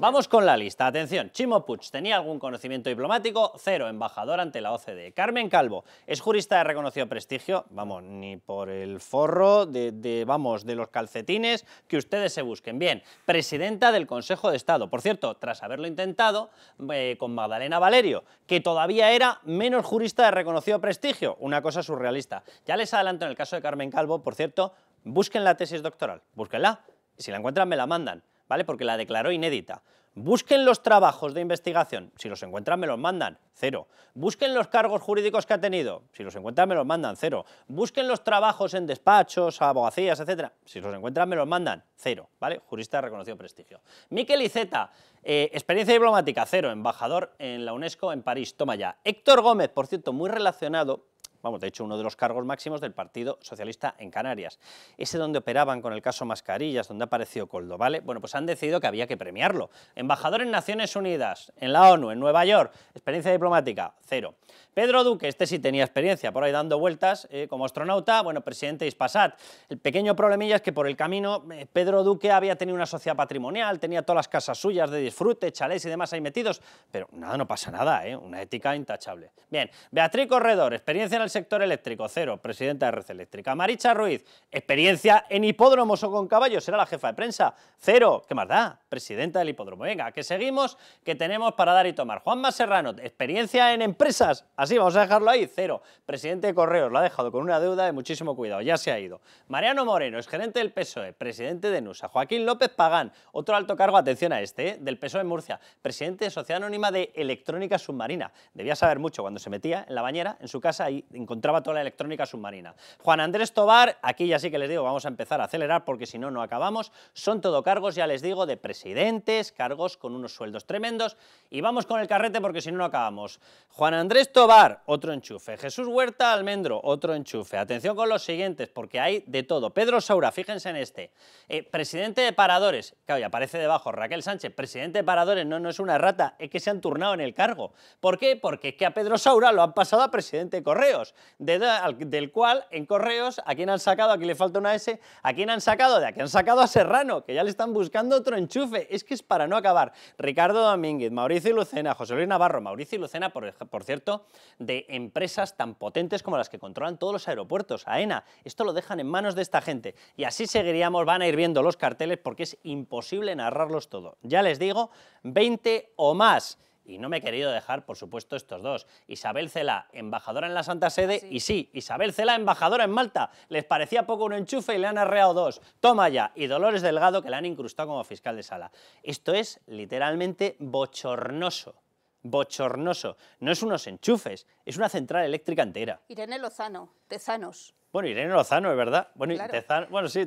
Vamos con la lista. Atención, Chimo Puig tenía algún conocimiento diplomático, cero, embajador ante la OCDE. Carmen Calvo es jurista de reconocido prestigio, vamos, ni por el forro de, vamos, de los calcetines que ustedes se busquen. Bien, presidenta del Consejo de Estado. Por cierto, tras haberlo intentado eh, con Magdalena Valerio, que todavía era menos jurista de reconocido prestigio, una cosa surrealista. Ya les adelanto en el caso de Carmen Calvo, por cierto, busquen la tesis doctoral, búsquenla, si la encuentran me la mandan. ¿vale? Porque la declaró inédita. Busquen los trabajos de investigación, si los encuentran me los mandan, cero. Busquen los cargos jurídicos que ha tenido, si los encuentran me los mandan, cero. Busquen los trabajos en despachos, abogacías, etcétera, si los encuentran me los mandan, cero, ¿vale? Jurista de reconocido prestigio. Miquel Iceta, eh, experiencia diplomática, cero, embajador en la UNESCO en París, toma ya. Héctor Gómez, por cierto, muy relacionado vamos, de hecho uno de los cargos máximos del Partido Socialista en Canarias, ese donde operaban con el caso Mascarillas, donde apareció Coldo, ¿vale? Bueno, pues han decidido que había que premiarlo. Embajador en Naciones Unidas, en la ONU, en Nueva York, experiencia diplomática, cero. Pedro Duque, este sí tenía experiencia, por ahí dando vueltas eh, como astronauta, bueno, presidente de Ispasat. El pequeño problemilla es que por el camino eh, Pedro Duque había tenido una sociedad patrimonial, tenía todas las casas suyas de disfrute, chalés y demás ahí metidos, pero nada, no pasa nada, ¿eh? una ética intachable. Bien, Beatriz Corredor, experiencia en el sector eléctrico, cero, presidenta de Red Eléctrica. Maricha Ruiz, experiencia en hipódromos o con caballos, será la jefa de prensa, cero, ¿qué más da? presidenta del hipódromo. Venga, que seguimos, que tenemos para dar y tomar. ...Juan Serrano, experiencia en empresas, así, vamos a dejarlo ahí, cero. Presidente de Correos, lo ha dejado con una deuda de muchísimo cuidado, ya se ha ido. Mariano Moreno, ...es gerente del PSOE, presidente de NUSA. Joaquín López Pagán, otro alto cargo, atención a este, ¿eh? del PSOE en Murcia, presidente de Sociedad Anónima de Electrónica Submarina. Debía saber mucho cuando se metía en la bañera, en su casa, y encontraba toda la electrónica submarina. Juan Andrés Tobar, aquí ya sí que les digo, vamos a empezar a acelerar porque si no, no acabamos. Son todo cargos, ya les digo, de presidente presidentes, cargos con unos sueldos tremendos. Y vamos con el carrete porque si no, no acabamos. Juan Andrés Tobar, otro enchufe. Jesús Huerta Almendro, otro enchufe. Atención con los siguientes porque hay de todo. Pedro Saura, fíjense en este. Eh, presidente de Paradores, claro, y aparece debajo Raquel Sánchez, presidente de Paradores, no, no es una rata, es que se han turnado en el cargo. ¿Por qué? Porque es que a Pedro Saura lo han pasado a presidente de Correos, del cual en Correos, ¿a quién han sacado? Aquí le falta una S. ¿A quién han sacado? De aquí han sacado a Serrano, que ya le están buscando otro enchufe es que es para no acabar. Ricardo Domínguez, Mauricio y Lucena, José Luis Navarro, Mauricio y Lucena, por, por cierto, de empresas tan potentes como las que controlan todos los aeropuertos, AENA. Esto lo dejan en manos de esta gente. Y así seguiríamos, van a ir viendo los carteles porque es imposible narrarlos todo. Ya les digo, 20 o más. Y no me he querido dejar, por supuesto, estos dos. Isabel Cela, embajadora en la Santa Sede, y sí, Isabel Cela, embajadora en Malta. Les parecía poco un enchufe y le han arreado dos. Toma ya. Y Dolores Delgado, que le han incrustado como fiscal de sala. Esto es literalmente bochornoso bochornoso. No es unos enchufes, es una central eléctrica entera. Irene Lozano, Tezanos. Bueno, Irene Lozano, es verdad. Bueno, sí, Tezano, bueno sí,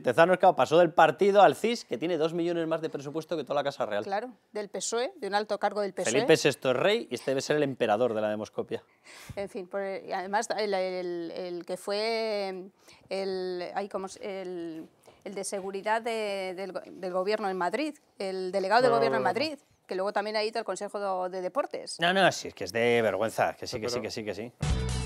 pasó del partido al CIS, que tiene dos millones más de presupuesto que toda la Casa Real. Claro, del PSOE, de un alto cargo del PSOE. Felipe VI es rey y este debe ser el emperador de la demoscopia. En fin, pues, además el, que fue el, como, el, de seguridad del, gobierno en Madrid, el delegado del gobierno en Madrid, que luego también ha ido al Consejo de, Deportes. No, no, sí, es que es de vergüenza, que sí, que sí, que sí, que sí.